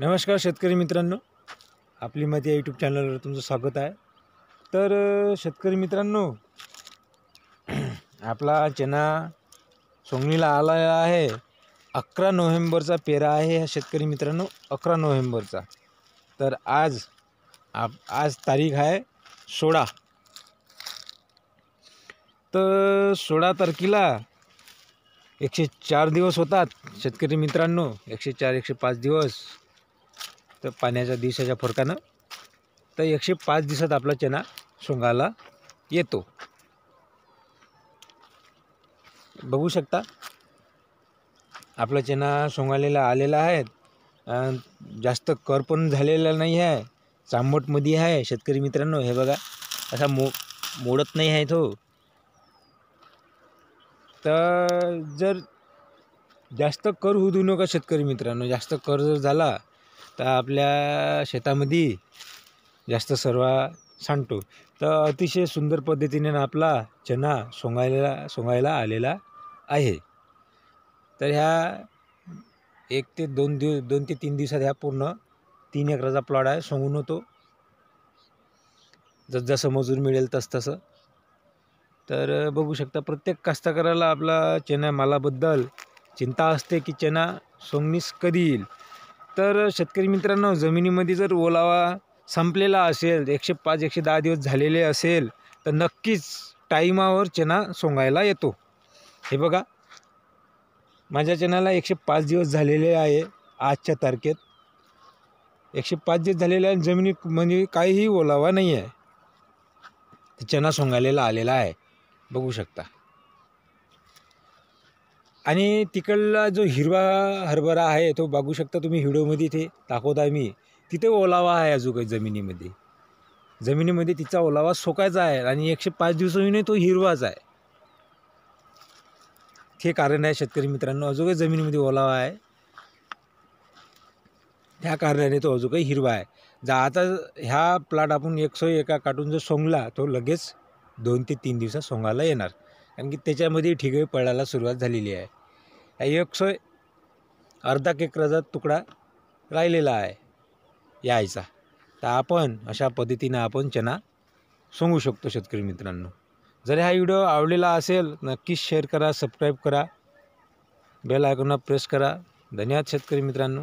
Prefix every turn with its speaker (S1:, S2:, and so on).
S1: नमस्कार शेतकरी मित्रांनो आपली मध्ये या यूट्यूब चॅनलवर तुमचं स्वागत आहे तर शेतकरी मित्रांनो आपला चना सोंगणीला आला आहे अकरा नोव्हेंबरचा पेरा आहे ह्या शेतकरी मित्रांनो अकरा नोव्हेंबरचा तर आज आप आज तारीख आहे सोळा तर सोळा तारखेला एकशे चार दिवस होतात शेतकरी मित्रांनो एकशे चार एकशे पाच दिवस तर पाण्याच्या दिवसाच्या फरकानं तर एकशे पाच दिवसात आपला चना सोंगाला येतो बघू शकता आपला चना सोंगालेला आलेला आहे जास्त कर पण झालेला नाही आहे चांबटमध्ये आहे शेतकरी मित्रांनो हे बघा असा मो मोडत नाही आहे तो तर जर जास्त कर होऊ देऊ नका शेतकरी मित्रांनो जास्त कर जर झाला तर आपल्या शेतामध्ये जास्त सर्व सांडतो तर अतिशय सुंदर पद्धतीने आपला चना सोंगायला सोंगायला आलेला आहे तर ह्या एक ते दोन दिव दोन ते तीन दिवसात ह्या पूर्ण तीन एकराचा प्लॉट आहे सोंगून होतो जसजसं मजूर मिळेल तसतसं तर बघू शकता प्रत्येक कास्तकाराला आपला चना मालाबद्दल चिंता असते की चना सोंगणीस कधी येईल तर शेतकरी मित्रांनो जमिनीमध्ये जर ओलावा संपलेला असेल एकशे पाच एकशे दहा दिवस झालेले असेल तर नक्कीच टाईमावर चना सोंगायला येतो हे बघा माझ्या चनाला एकशे पाच दिवस झालेले आहे आजच्या तारखेत एकशे पाच दिवस झालेले आहे जमिनी म्हणजे काहीही ओलावा नाही आहे चना सोंगायला आलेला आहे बघू शकता आणि तिकडला जो हिरवा हरभरा आहे तो बघू शकता तुम्ही हिडोमध्ये ते दाखवत आहे मी तिथे ओलावा आहे अजून काही जमिनीमध्ये जमिनीमध्ये तिचा ओलावा सोकायचा आहे आणि एकशे पाच दिवसांनी तो हिरवाच आहे हे कारण आहे शेतकरी मित्रांनो अजून काही जमिनीमध्ये ओलावा आहे त्या कारणाने तो अजून काही हिरवा आहे जा आता ह्या प्लाट आपण सो एका काटून जो सोंगला तो लगेच दोन ते तीन दिवसात सोंगायला येणार कारण की त्याच्यामध्ये ठिगळे पडायला सुरुवात झालेली आहे सोय अर्धा केकराचा तुकडा राहिलेला आहे यायचा तर आपण अशा पद्धतीनं आपण चना सांगू शकतो शेतकरी मित्रांनो जर हा व्हिडिओ आवडलेला असेल नक्कीच शेअर करा सबस्क्राईब करा बेल आयकॉनला प्रेस करा धन्यवाद शेतकरी मित्रांनो